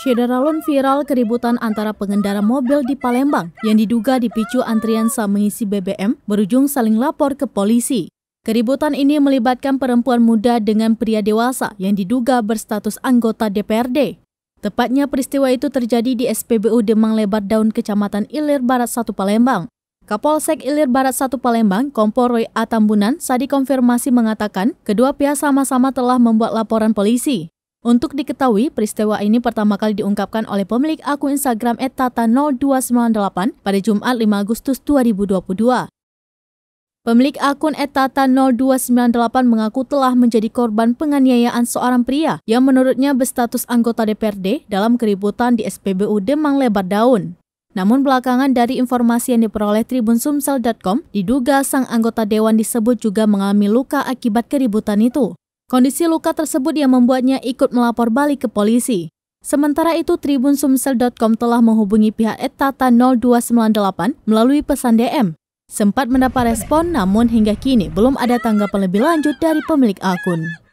Syedaralon viral keributan antara pengendara mobil di Palembang yang diduga dipicu antrian saat mengisi BBM berujung saling lapor ke polisi. Keributan ini melibatkan perempuan muda dengan pria dewasa yang diduga berstatus anggota DPRD. Tepatnya peristiwa itu terjadi di SPBU Demang Lebar Daun Kecamatan Ilir Barat 1 Palembang. Kapolsek Ilir Barat 1 Palembang, Komporoy Roy Atambunan, saat dikonfirmasi mengatakan kedua pihak sama-sama telah membuat laporan polisi. Untuk diketahui, peristiwa ini pertama kali diungkapkan oleh pemilik akun Instagram @tata0298 pada Jumat 5 Agustus 2022. Pemilik akun @tata0298 mengaku telah menjadi korban penganiayaan seorang pria yang menurutnya berstatus anggota DPRD dalam keributan di SPBU Demang Lebar Daun. Namun belakangan dari informasi yang diperoleh Tribun Sumsel.com, diduga sang anggota dewan disebut juga mengalami luka akibat keributan itu. Kondisi luka tersebut yang membuatnya ikut melapor balik ke polisi. Sementara itu, Tribun Sumsel.com telah menghubungi pihak Etata 0298 melalui pesan DM. Sempat mendapat respon, namun hingga kini belum ada tanggapan lebih lanjut dari pemilik akun.